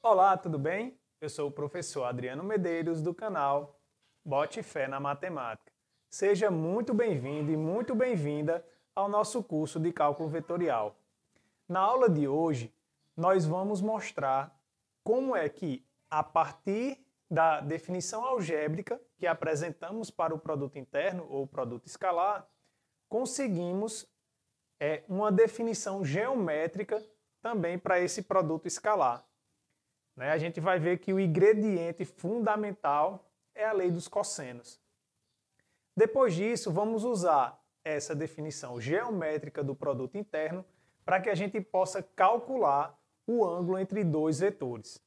Olá, tudo bem? Eu sou o professor Adriano Medeiros do canal Bote Fé na Matemática. Seja muito bem-vindo e muito bem-vinda ao nosso curso de cálculo vetorial. Na aula de hoje, nós vamos mostrar como é que, a partir da definição algébrica que apresentamos para o produto interno ou produto escalar, conseguimos é, uma definição geométrica também para esse produto escalar né, a gente vai ver que o ingrediente fundamental é a lei dos cossenos. Depois disso, vamos usar essa definição geométrica do produto interno para que a gente possa calcular o ângulo entre dois vetores.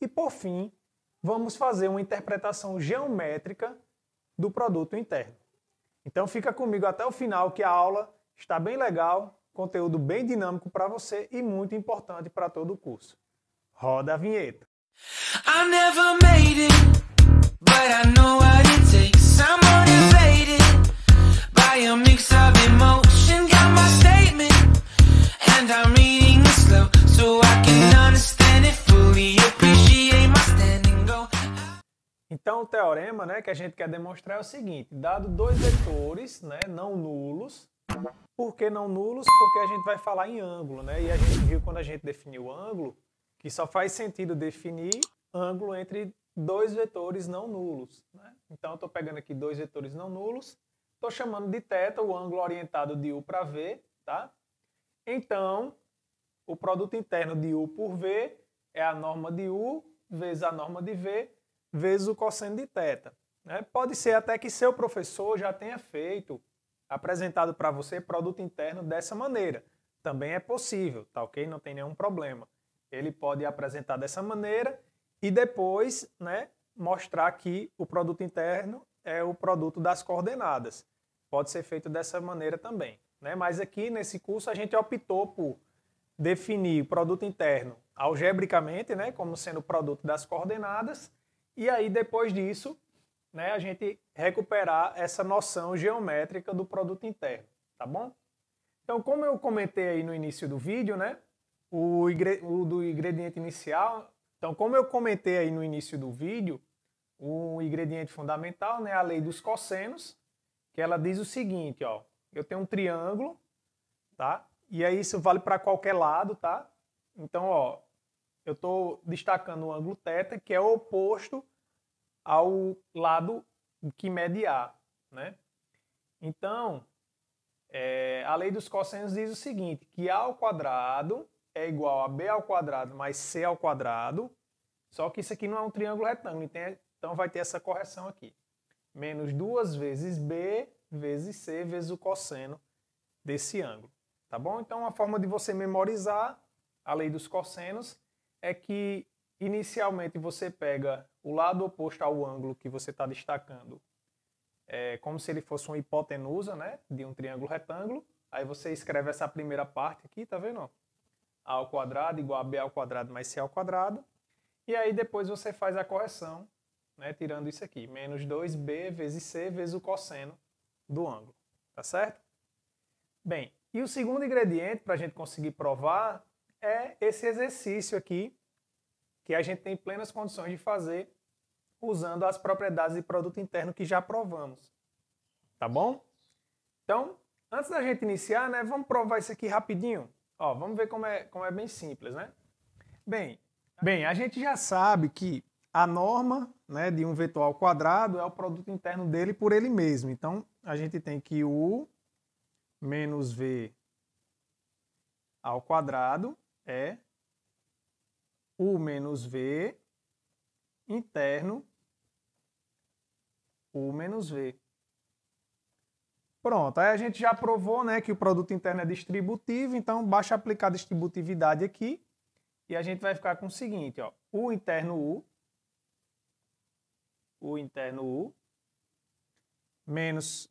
E por fim, vamos fazer uma interpretação geométrica do produto interno. Então fica comigo até o final que a aula está bem legal, conteúdo bem dinâmico para você e muito importante para todo o curso. Roda a vinheta. I never made it, but I know what it takes. motivated by a mix of emotion. Got my statement, and I'm reading it slow so I can understand it fully. Appreciate my standing go. Então, o teorema né, que a gente quer demonstrar é o seguinte: dado dois vetores né, não nulos, por que não nulos? Porque a gente vai falar em ângulo, né? E a gente viu quando a gente definiu o ângulo que só faz sentido definir ângulo entre dois vetores não nulos. Né? Então, eu estou pegando aqui dois vetores não nulos, estou chamando de θ o ângulo orientado de U para V, tá? Então, o produto interno de U por V é a norma de U vezes a norma de V vezes o cosseno de θ. Né? Pode ser até que seu professor já tenha feito, apresentado para você produto interno dessa maneira. Também é possível, tá ok? Não tem nenhum problema. Ele pode apresentar dessa maneira e depois né, mostrar que o produto interno é o produto das coordenadas. Pode ser feito dessa maneira também. Né? Mas aqui nesse curso a gente optou por definir o produto interno algebricamente, né, como sendo o produto das coordenadas, e aí depois disso né, a gente recuperar essa noção geométrica do produto interno, tá bom? Então, como eu comentei aí no início do vídeo, né, o, o do ingrediente inicial. Então, como eu comentei aí no início do vídeo, o ingrediente fundamental né, é a lei dos cossenos, que ela diz o seguinte, ó, eu tenho um triângulo, tá? E aí isso vale para qualquer lado, tá? Então, ó, eu estou destacando o ângulo θ, que é o oposto ao lado que mede A, né? Então, é, a lei dos cossenos diz o seguinte, que A ao quadrado é igual a b ao quadrado mais c ao quadrado, só que isso aqui não é um triângulo retângulo, então, é, então vai ter essa correção aqui. Menos 2 vezes b vezes c vezes o cosseno desse ângulo. Tá bom? Então, uma forma de você memorizar a lei dos cossenos é que, inicialmente, você pega o lado oposto ao ângulo que você está destacando, é como se ele fosse uma hipotenusa né, de um triângulo retângulo. Aí você escreve essa primeira parte aqui, tá vendo? a ao quadrado igual a b ao quadrado mais c ao quadrado. E aí depois você faz a correção, né, tirando isso aqui, menos 2b vezes c vezes o cosseno do ângulo, tá certo? Bem, e o segundo ingrediente para a gente conseguir provar é esse exercício aqui, que a gente tem plenas condições de fazer usando as propriedades de produto interno que já provamos. Tá bom? Então, antes da gente iniciar, né, vamos provar isso aqui rapidinho. Ó, vamos ver como é, como é bem simples, né? Bem, bem, a gente já sabe que a norma né, de um vetor ao quadrado é o produto interno dele por ele mesmo. Então, a gente tem que U menos V ao quadrado é U menos V interno U menos V. Pronto, aí a gente já provou né, que o produto interno é distributivo, então basta aplicar a distributividade aqui e a gente vai ficar com o seguinte, ó, U interno U, U interno U, menos,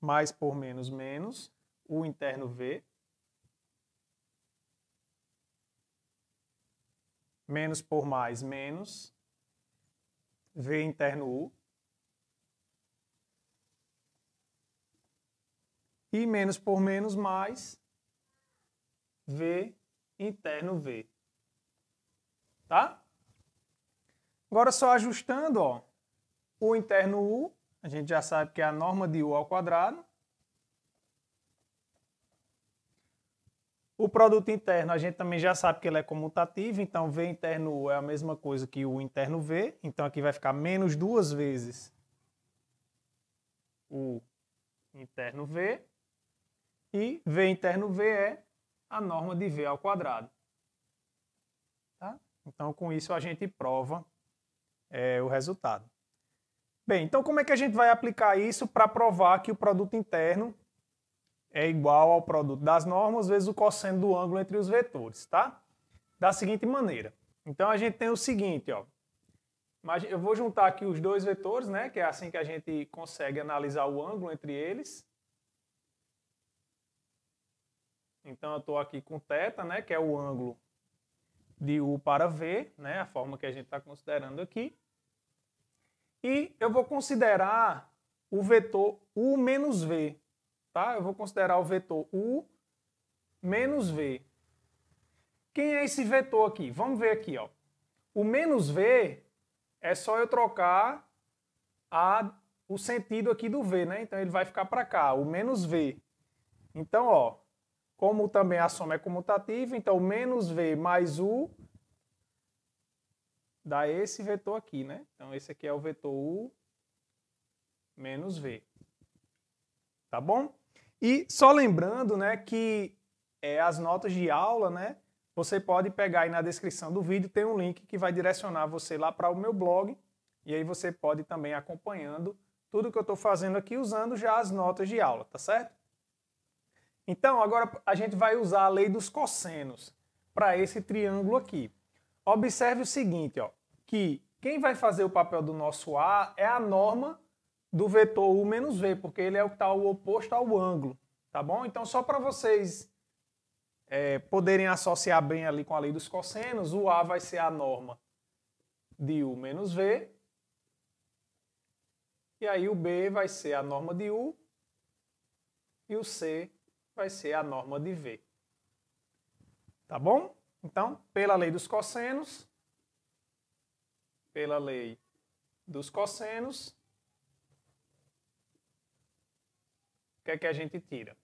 mais por menos, menos, U interno V, menos por mais, menos, V interno U, E menos por menos mais V interno V. Tá? Agora só ajustando, ó, o interno U, a gente já sabe que é a norma de U ao quadrado. O produto interno, a gente também já sabe que ele é comutativo, então V interno U é a mesma coisa que U interno V, então aqui vai ficar menos duas vezes U interno V. E V interno V é a norma de V ao quadrado. Tá? Então, com isso, a gente prova é, o resultado. Bem, então como é que a gente vai aplicar isso para provar que o produto interno é igual ao produto das normas vezes o cosseno do ângulo entre os vetores, tá? Da seguinte maneira. Então a gente tem o seguinte, ó. Eu vou juntar aqui os dois vetores, né? Que é assim que a gente consegue analisar o ângulo entre eles. Então eu estou aqui com θ, né, que é o ângulo de U para V, né, a forma que a gente está considerando aqui. E eu vou considerar o vetor U menos V, tá? Eu vou considerar o vetor U menos V. Quem é esse vetor aqui? Vamos ver aqui, ó. O menos V é só eu trocar a, o sentido aqui do V, né? Então ele vai ficar para cá, o menos V. Então, ó, como também a soma é comutativa, então menos V mais U dá esse vetor aqui, né? Então esse aqui é o vetor U menos V. Tá bom? E só lembrando, né, que é, as notas de aula, né, você pode pegar aí na descrição do vídeo, tem um link que vai direcionar você lá para o meu blog, e aí você pode também acompanhando tudo que eu estou fazendo aqui usando já as notas de aula, tá certo? Então, agora a gente vai usar a lei dos cossenos para esse triângulo aqui. Observe o seguinte, ó, que quem vai fazer o papel do nosso A é a norma do vetor U menos V, porque ele é o que está o oposto ao ângulo, tá bom? Então, só para vocês é, poderem associar bem ali com a lei dos cossenos, o A vai ser a norma de U menos V, e aí o B vai ser a norma de U, e o C vai ser a norma de V. Tá bom? Então, pela lei dos cossenos, pela lei dos cossenos, o que é que a gente tira?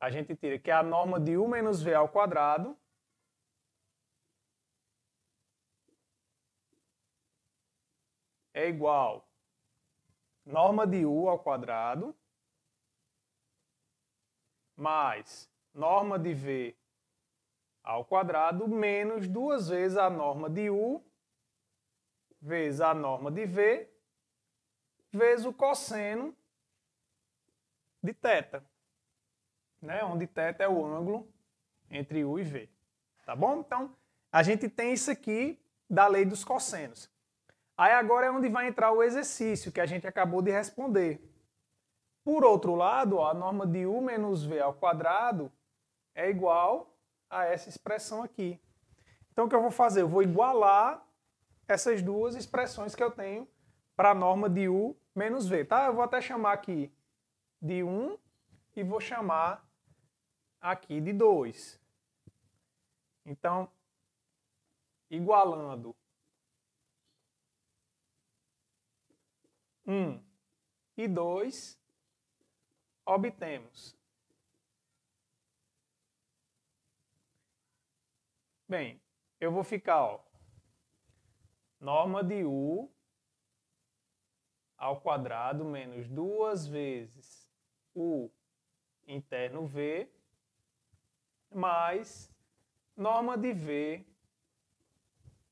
A gente tira que a norma de U menos V ao quadrado é igual norma de U ao quadrado mais norma de V ao quadrado menos duas vezes a norma de U vezes a norma de V vezes o cosseno de θ, né? onde θ é o ângulo entre U e V. Tá bom? Então, a gente tem isso aqui da lei dos cossenos. Aí agora é onde vai entrar o exercício que a gente acabou de responder. Por outro lado, a norma de U menos V ao quadrado é igual a essa expressão aqui. Então, o que eu vou fazer? Eu vou igualar essas duas expressões que eu tenho para a norma de U menos V, tá? Eu vou até chamar aqui de 1 e vou chamar aqui de 2. Então, igualando 1 e 2, obtemos. Bem, eu vou ficar, ó, norma de U ao quadrado menos duas vezes U interno V mais norma de V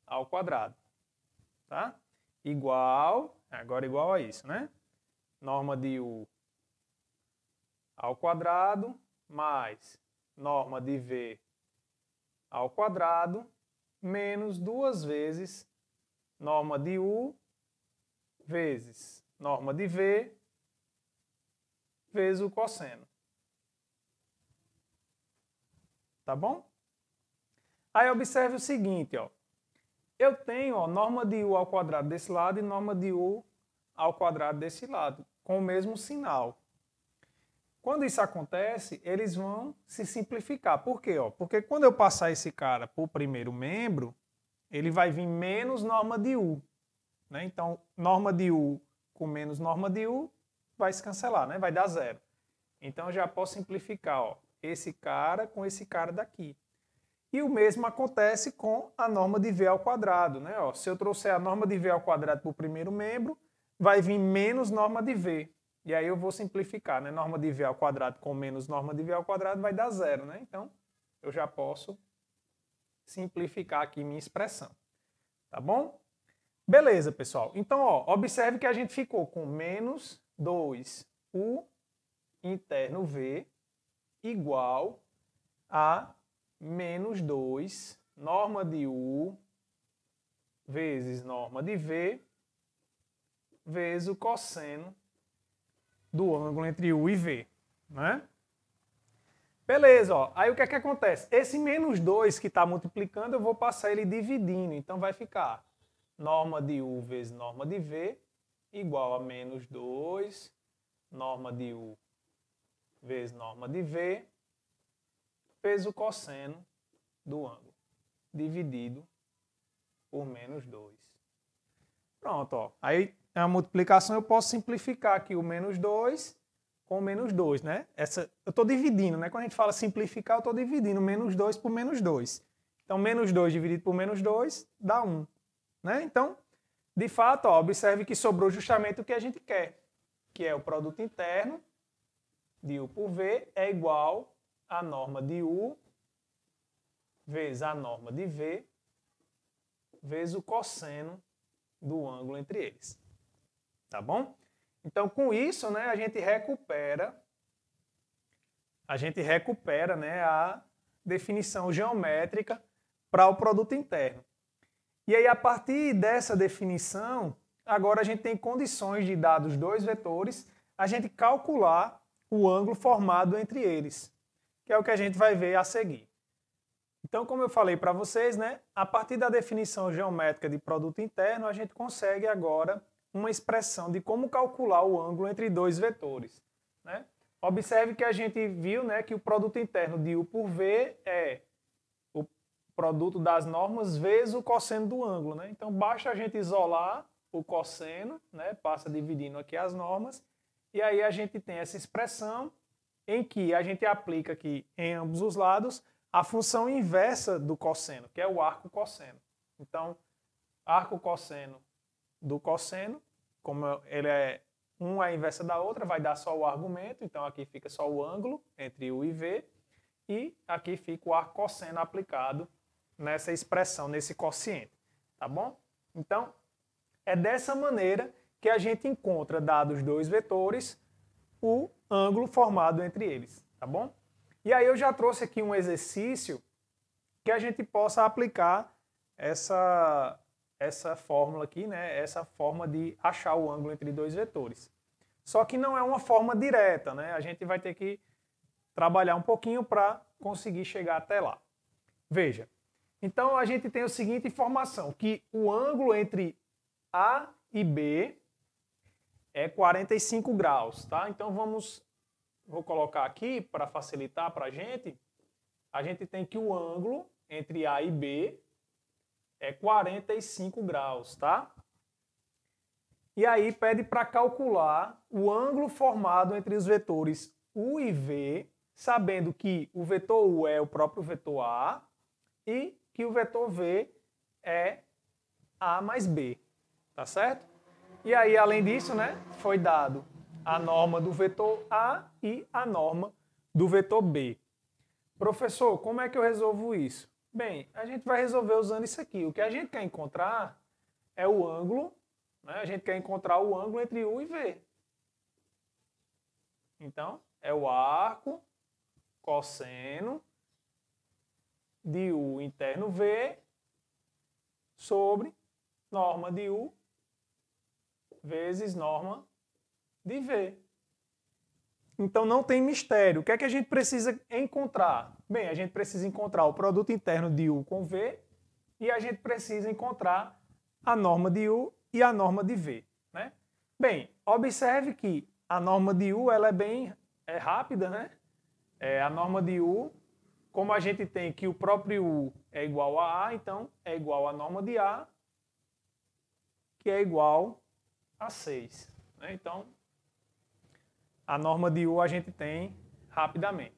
ao quadrado, tá? Igual, agora igual a isso, né? Norma de U ao quadrado mais norma de V ao quadrado menos duas vezes norma de U vezes norma de V vezes o cosseno. Tá bom? Aí observe o seguinte, ó. Eu tenho ó, norma de U ao quadrado desse lado e norma de U ao quadrado desse lado, com o mesmo sinal. Quando isso acontece, eles vão se simplificar. Por quê? Ó, porque quando eu passar esse cara para o primeiro membro, ele vai vir menos norma de U. Né? Então, norma de U com menos norma de U vai se cancelar, né? vai dar zero. Então, eu já posso simplificar ó, esse cara com esse cara daqui. E o mesmo acontece com a norma de V ao quadrado. Né? Ó, se eu trouxer a norma de V ao quadrado para o primeiro membro, vai vir menos norma de V. E aí eu vou simplificar, né? Norma de V ao quadrado com menos norma de V ao quadrado vai dar zero, né? Então, eu já posso simplificar aqui minha expressão, tá bom? Beleza, pessoal. Então, ó, observe que a gente ficou com menos 2U interno V igual a menos 2 norma de U vezes norma de V vezes o cosseno do ângulo entre U e V. Né? Beleza, ó. aí o que é que acontece? Esse menos 2 que está multiplicando, eu vou passar ele dividindo. Então vai ficar norma de U vezes norma de V igual a menos 2, norma de U vezes norma de V, vezes o cosseno do ângulo, dividido por menos 2. Pronto, ó. Aí é a multiplicação, eu posso simplificar aqui o menos 2 com menos 2, né? Essa, eu estou dividindo, né? Quando a gente fala simplificar, eu estou dividindo menos 2 por menos 2. Então, menos 2 dividido por menos 2 dá 1. Né? Então, de fato, ó, observe que sobrou justamente o que a gente quer, que é o produto interno de U por V é igual à norma de U vezes a norma de V vezes o cosseno do ângulo entre eles tá bom? Então, com isso, né, a gente recupera a gente recupera, né, a definição geométrica para o produto interno. E aí a partir dessa definição, agora a gente tem condições de dados dois vetores, a gente calcular o ângulo formado entre eles, que é o que a gente vai ver a seguir. Então, como eu falei para vocês, né, a partir da definição geométrica de produto interno, a gente consegue agora uma expressão de como calcular o ângulo entre dois vetores. Né? Observe que a gente viu né, que o produto interno de U por V é o produto das normas vezes o cosseno do ângulo. Né? Então, basta a gente isolar o cosseno, né, passa dividindo aqui as normas, e aí a gente tem essa expressão em que a gente aplica aqui em ambos os lados a função inversa do cosseno, que é o arco cosseno. Então, arco cosseno do cosseno, como ele é um é inversa da outra, vai dar só o argumento, então aqui fica só o ângulo entre U e V, e aqui fica o arco cosseno aplicado nessa expressão, nesse quociente, tá bom? Então, é dessa maneira que a gente encontra, dados dois vetores, o ângulo formado entre eles, tá bom? E aí eu já trouxe aqui um exercício que a gente possa aplicar essa, essa fórmula aqui, né, essa forma de achar o ângulo entre dois vetores. Só que não é uma forma direta, né? A gente vai ter que trabalhar um pouquinho para conseguir chegar até lá. Veja, então a gente tem a seguinte informação, que o ângulo entre A e B é 45 graus, tá? Então vamos, vou colocar aqui para facilitar para a gente, a gente tem que o ângulo entre A e B é 45 graus, tá? E aí pede para calcular o ângulo formado entre os vetores U e V, sabendo que o vetor U é o próprio vetor A e que o vetor V é A mais B, tá certo? E aí, além disso, né, foi dado a norma do vetor A e a norma do vetor B. Professor, como é que eu resolvo isso? Bem, a gente vai resolver usando isso aqui. O que a gente quer encontrar é o ângulo, né? a gente quer encontrar o ângulo entre U e V. Então, é o arco cosseno de U interno V sobre norma de U vezes norma de V. Então não tem mistério. O que é que a gente precisa encontrar? Bem, a gente precisa encontrar o produto interno de U com V e a gente precisa encontrar a norma de U e a norma de V. Né? Bem, observe que a norma de U ela é bem é rápida, né? É, a norma de U, como a gente tem que o próprio U é igual a A, então é igual à norma de A, que é igual a 6. Né? Então, a norma de U a gente tem rapidamente.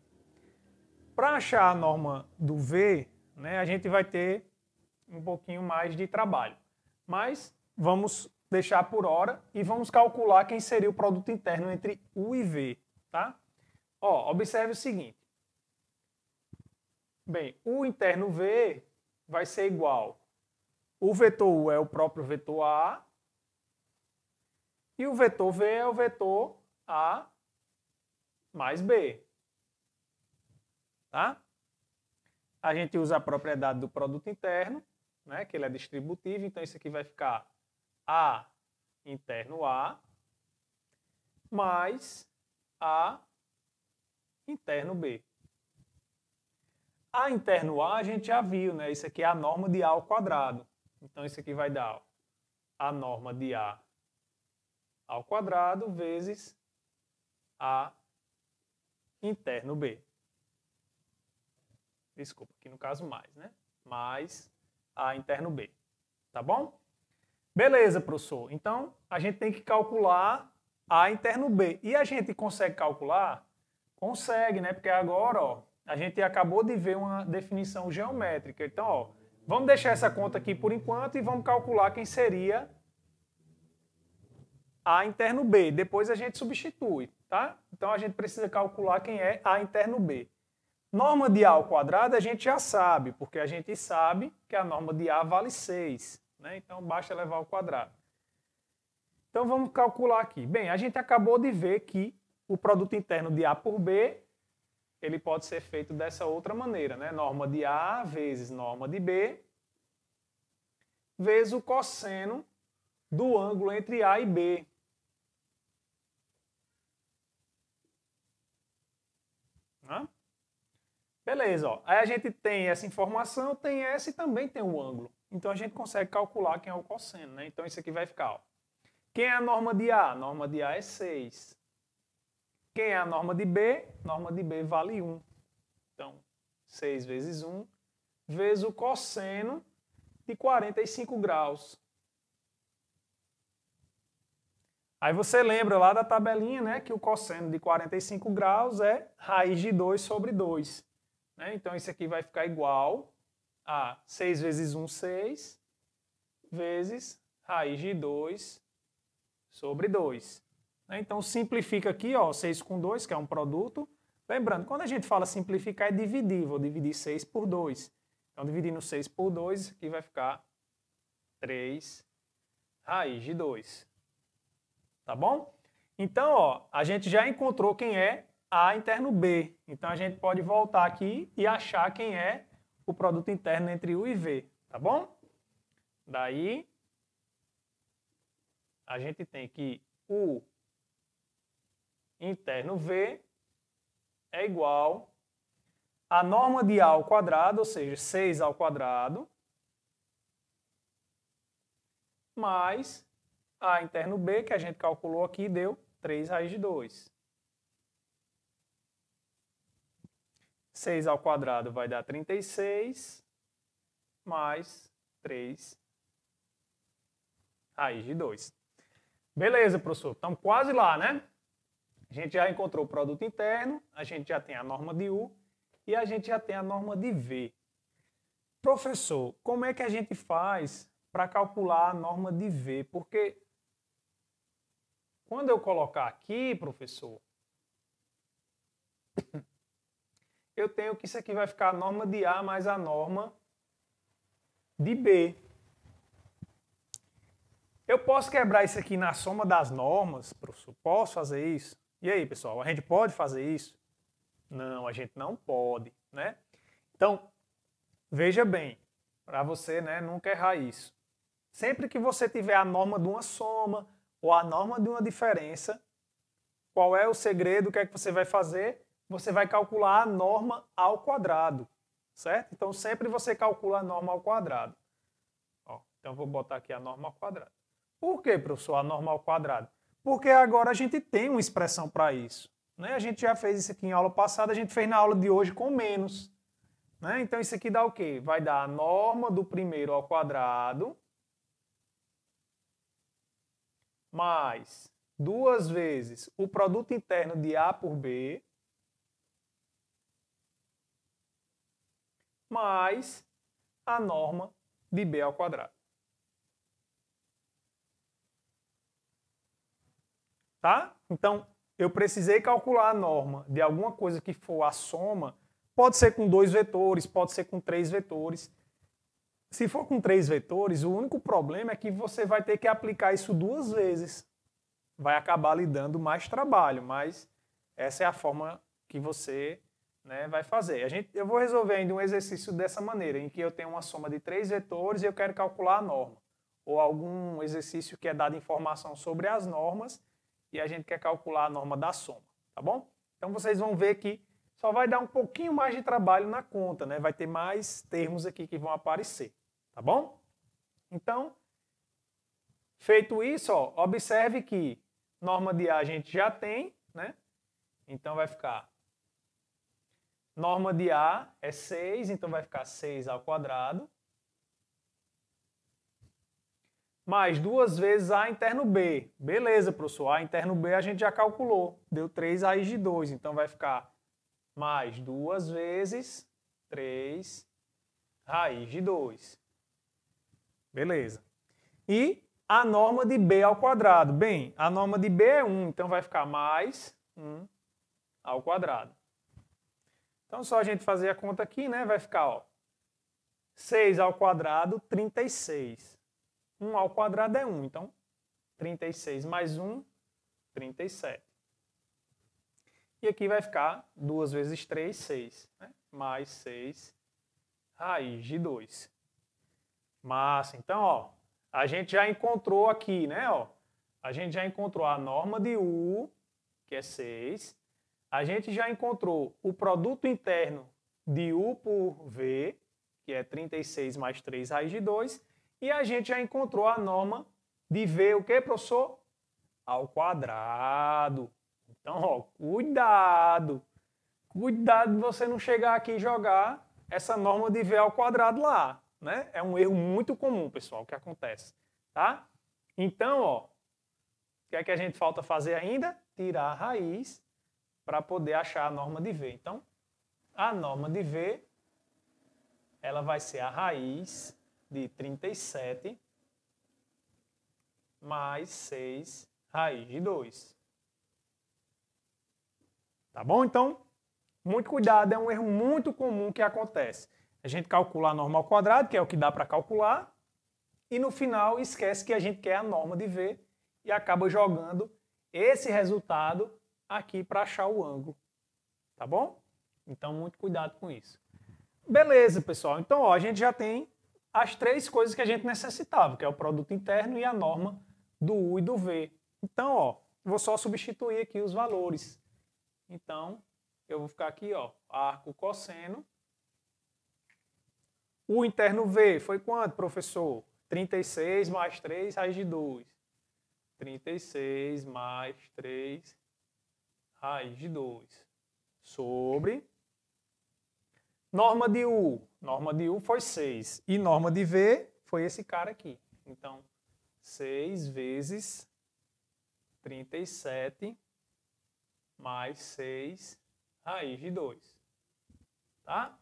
Para achar a norma do V, né, a gente vai ter um pouquinho mais de trabalho. Mas vamos deixar por hora e vamos calcular quem seria o produto interno entre U e V. Tá? Ó, observe o seguinte. Bem, U interno V vai ser igual. O vetor U é o próprio vetor A. E o vetor V é o vetor A mais B. Tá? A gente usa a propriedade do produto interno, né, que ele é distributivo, então isso aqui vai ficar A interno A mais A interno B. A interno A a gente já viu, né? Isso aqui é a norma de A ao quadrado. Então isso aqui vai dar a norma de A ao quadrado vezes A interno B. Desculpa, aqui no caso mais, né? Mais A interno B. Tá bom? Beleza, professor. Então, a gente tem que calcular A interno B. E a gente consegue calcular? Consegue, né? Porque agora, ó, a gente acabou de ver uma definição geométrica. Então, ó, vamos deixar essa conta aqui por enquanto e vamos calcular quem seria A interno B. Depois a gente substitui. Tá? Então a gente precisa calcular quem é A interno B. Norma de A ao quadrado a gente já sabe, porque a gente sabe que a norma de A vale 6. Né? Então basta levar ao quadrado. Então vamos calcular aqui. Bem, a gente acabou de ver que o produto interno de A por B ele pode ser feito dessa outra maneira, né? Norma de A vezes norma de B vezes o cosseno do ângulo entre A e B, Né? Beleza, ó. aí a gente tem essa informação, tem essa e também tem o ângulo. Então a gente consegue calcular quem é o cosseno, né? Então isso aqui vai ficar, ó. Quem é a norma de A? A norma de A é 6. Quem é a norma de B? A norma de B vale 1. Então, 6 vezes 1, vezes o cosseno de 45 graus. Aí você lembra lá da tabelinha né, que o cosseno de 45 graus é raiz de 2 sobre 2. Né? Então isso aqui vai ficar igual a 6 vezes 1, 6, vezes raiz de 2 sobre 2. Né? Então simplifica aqui, ó, 6 com 2, que é um produto. Lembrando, quando a gente fala simplificar é dividir, vou dividir 6 por 2. Então dividindo 6 por 2, isso aqui vai ficar 3 raiz de 2 tá bom? Então, ó, a gente já encontrou quem é A interno B. Então, a gente pode voltar aqui e achar quem é o produto interno entre U e V, tá bom? Daí, a gente tem que U interno V é igual a norma de A ao quadrado, ou seja, 6 ao quadrado, mais a interno B, que a gente calculou aqui, deu 3 raiz de 2. 6 ao quadrado vai dar 36, mais 3 raiz de 2. Beleza, professor. Estamos quase lá, né? A gente já encontrou o produto interno, a gente já tem a norma de U e a gente já tem a norma de V. Professor, como é que a gente faz para calcular a norma de V? Porque quando eu colocar aqui, professor, eu tenho que isso aqui vai ficar a norma de A mais a norma de B. Eu posso quebrar isso aqui na soma das normas, professor? Posso fazer isso? E aí, pessoal, a gente pode fazer isso? Não, a gente não pode, né? Então, veja bem, para você né, nunca errar isso. Sempre que você tiver a norma de uma soma, ou a norma de uma diferença. Qual é o segredo? O que é que você vai fazer? Você vai calcular a norma ao quadrado, certo? Então, sempre você calcula a norma ao quadrado. Ó, então, vou botar aqui a norma ao quadrado. Por que, professor, a norma ao quadrado? Porque agora a gente tem uma expressão para isso. Né? A gente já fez isso aqui em aula passada, a gente fez na aula de hoje com menos. Né? Então, isso aqui dá o quê? Vai dar a norma do primeiro ao quadrado mais duas vezes o produto interno de A por B, mais a norma de B ao quadrado. Tá? Então, eu precisei calcular a norma de alguma coisa que for a soma, pode ser com dois vetores, pode ser com três vetores, se for com três vetores, o único problema é que você vai ter que aplicar isso duas vezes. Vai acabar lhe dando mais trabalho, mas essa é a forma que você né, vai fazer. A gente, eu vou resolver ainda um exercício dessa maneira, em que eu tenho uma soma de três vetores e eu quero calcular a norma. Ou algum exercício que é dado informação sobre as normas e a gente quer calcular a norma da soma, tá bom? Então vocês vão ver que só vai dar um pouquinho mais de trabalho na conta, né? Vai ter mais termos aqui que vão aparecer. Tá bom? Então, feito isso, ó, observe que norma de A a gente já tem, né? Então vai ficar norma de A é 6, então vai ficar 6 ao quadrado. Mais duas vezes A interno B. Beleza, professor. A interno B a gente já calculou. Deu 3 raiz de 2. Então vai ficar mais duas vezes 3 raiz de 2. Beleza. E a norma de B ao quadrado. Bem, a norma de B é 1, então vai ficar mais 1 ao quadrado. Então, só a gente fazer a conta aqui, né? Vai ficar, ó, 6 ao quadrado, 36. 1 ao quadrado é 1, então 36 mais 1, 37. E aqui vai ficar 2 vezes 3, 6. Né? Mais 6, raiz de 2. Massa. Então, ó, a gente já encontrou aqui, né, ó, a gente já encontrou a norma de U, que é 6. A gente já encontrou o produto interno de U por V, que é 36 mais 3 raiz de 2. E a gente já encontrou a norma de V, o que, professor? Ao quadrado. Então, ó, cuidado. Cuidado de você não chegar aqui e jogar essa norma de V ao quadrado lá né? É um erro muito comum, pessoal, que acontece, tá? Então, ó, o que é que a gente falta fazer ainda? Tirar a raiz para poder achar a norma de V. Então, a norma de V, ela vai ser a raiz de 37 mais 6 raiz de 2. Tá bom? Então, muito cuidado, é um erro muito comum que acontece. A gente calcula a norma ao quadrado, que é o que dá para calcular, e no final esquece que a gente quer a norma de V e acaba jogando esse resultado aqui para achar o ângulo. Tá bom? Então, muito cuidado com isso. Beleza, pessoal. Então, ó, a gente já tem as três coisas que a gente necessitava, que é o produto interno e a norma do U e do V. Então, ó, vou só substituir aqui os valores. Então, eu vou ficar aqui, ó, arco cosseno o interno V foi quanto, professor? 36 mais 3 raiz de 2. 36 mais 3 raiz de 2. Sobre norma de U. Norma de U foi 6. E norma de V foi esse cara aqui. Então, 6 vezes 37 mais 6 raiz de 2. Tá?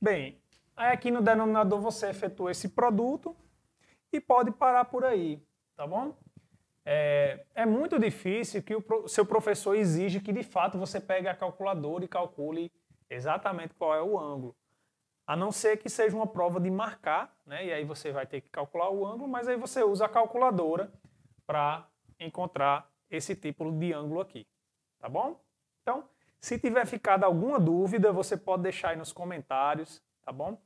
Bem, Aí aqui no denominador você efetua esse produto e pode parar por aí, tá bom? É, é muito difícil que o seu professor exige que de fato você pegue a calculadora e calcule exatamente qual é o ângulo. A não ser que seja uma prova de marcar, né? E aí você vai ter que calcular o ângulo, mas aí você usa a calculadora para encontrar esse tipo de ângulo aqui, tá bom? Então, se tiver ficado alguma dúvida, você pode deixar aí nos comentários tá bom?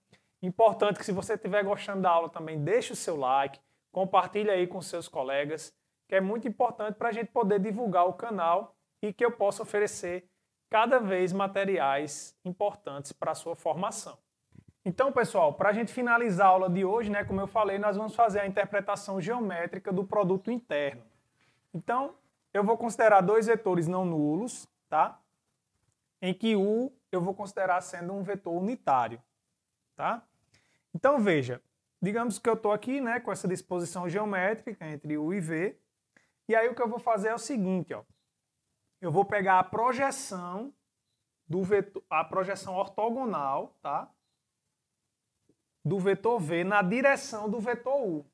Importante que se você estiver gostando da aula também, deixe o seu like, compartilhe aí com seus colegas, que é muito importante para a gente poder divulgar o canal e que eu possa oferecer cada vez materiais importantes para a sua formação. Então, pessoal, para a gente finalizar a aula de hoje, né, como eu falei, nós vamos fazer a interpretação geométrica do produto interno. Então, eu vou considerar dois vetores não nulos, tá? Em que U eu vou considerar sendo um vetor unitário tá? Então veja, digamos que eu estou aqui né, com essa disposição geométrica entre U e V, e aí o que eu vou fazer é o seguinte, ó, eu vou pegar a projeção do vetor, a projeção ortogonal, tá? Do vetor V na direção do vetor U.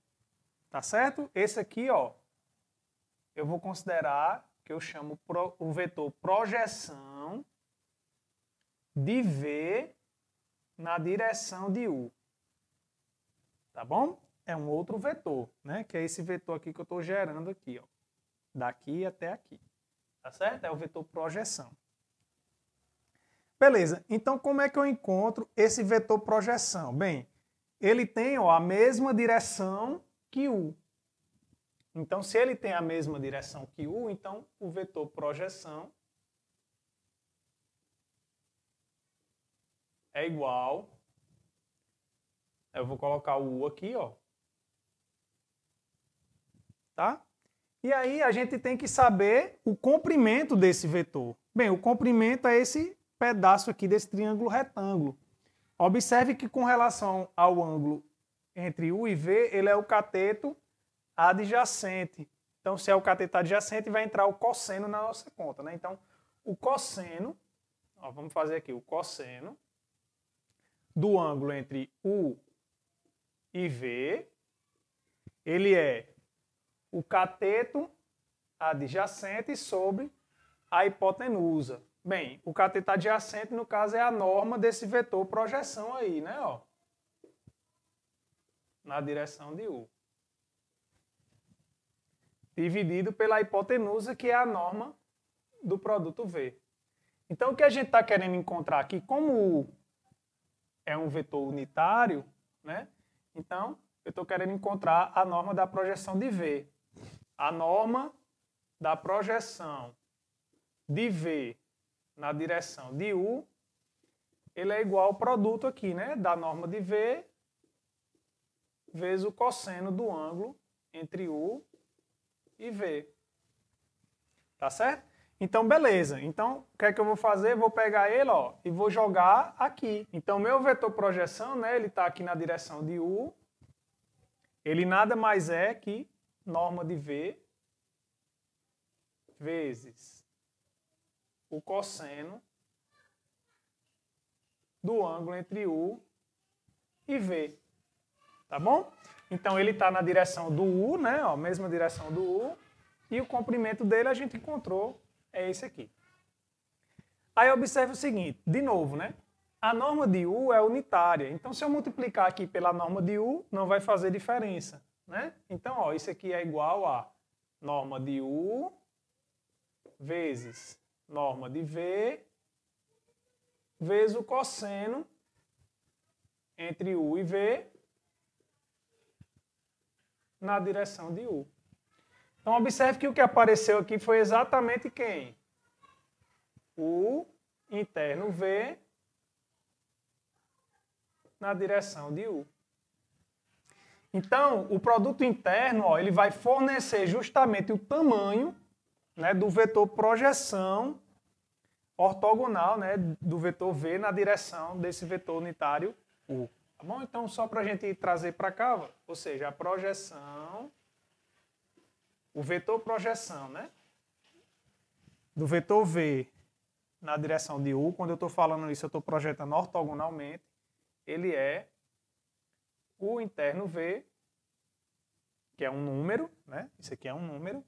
Tá certo? Esse aqui, ó, eu vou considerar que eu chamo pro, o vetor projeção de V na direção de U. Tá bom? É um outro vetor, né? Que é esse vetor aqui que eu estou gerando aqui, ó. Daqui até aqui. Tá certo? É o vetor projeção. Beleza, então como é que eu encontro esse vetor projeção? Bem, ele tem ó, a mesma direção que U. Então, se ele tem a mesma direção que U, então o vetor projeção é igual. Eu vou colocar o U aqui, ó. Tá? E aí a gente tem que saber o comprimento desse vetor. Bem, o comprimento é esse pedaço aqui desse triângulo retângulo. Observe que com relação ao ângulo entre U e V, ele é o cateto adjacente. Então, se é o cateto adjacente, vai entrar o cosseno na nossa conta. Né? Então, o cosseno, ó, vamos fazer aqui o cosseno do ângulo entre U e V, ele é o cateto adjacente sobre a hipotenusa. Bem, o cateto adjacente, no caso, é a norma desse vetor projeção aí, né? Ó, na direção de U. Dividido pela hipotenusa, que é a norma do produto V. Então, o que a gente está querendo encontrar aqui, como U é um vetor unitário, né? Então, eu estou querendo encontrar a norma da projeção de V. A norma da projeção de V na direção de U, ele é igual ao produto aqui, né? Da norma de V vezes o cosseno do ângulo entre U e V. Tá certo? Então, beleza. Então, o que é que eu vou fazer? Vou pegar ele ó, e vou jogar aqui. Então, meu vetor projeção, né, ele está aqui na direção de U. Ele nada mais é que norma de V vezes o cosseno do ângulo entre U e V. Tá bom? Então ele está na direção do U, né? Ó, mesma direção do U. E o comprimento dele a gente encontrou é esse aqui. Aí observe o seguinte, de novo, né? A norma de U é unitária, então se eu multiplicar aqui pela norma de U, não vai fazer diferença, né? Então, ó, isso aqui é igual a norma de U vezes norma de V vezes o cosseno entre U e V na direção de U. Então, observe que o que apareceu aqui foi exatamente quem? O interno V na direção de U. Então, o produto interno ó, ele vai fornecer justamente o tamanho né, do vetor projeção ortogonal né, do vetor V na direção desse vetor unitário U. Tá bom? Então, só para a gente trazer para cá, ou seja, a projeção o vetor projeção, né? Do vetor V na direção de U, quando eu estou falando isso, eu estou projetando ortogonalmente, ele é o interno V, que é um número, né? Isso aqui é um número,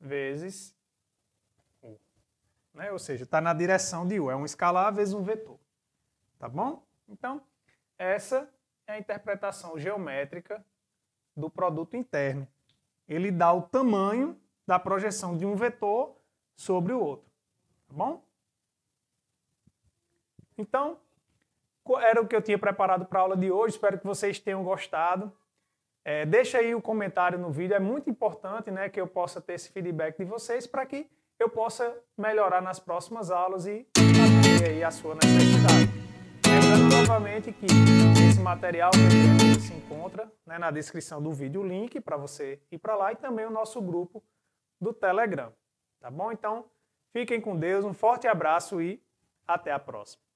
vezes U. Né? Ou seja, está na direção de U, é um escalar vezes um vetor. Tá bom? Então, essa é a interpretação geométrica do produto interno ele dá o tamanho da projeção de um vetor sobre o outro. Tá bom? Então, era o que eu tinha preparado para a aula de hoje. Espero que vocês tenham gostado. É, deixa aí o um comentário no vídeo. É muito importante né, que eu possa ter esse feedback de vocês para que eu possa melhorar nas próximas aulas e atender aí a sua necessidade. Lembrando novamente que esse material que se encontra né, na descrição do vídeo o link para você ir para lá e também o nosso grupo do Telegram. Tá bom? Então, fiquem com Deus, um forte abraço e até a próxima.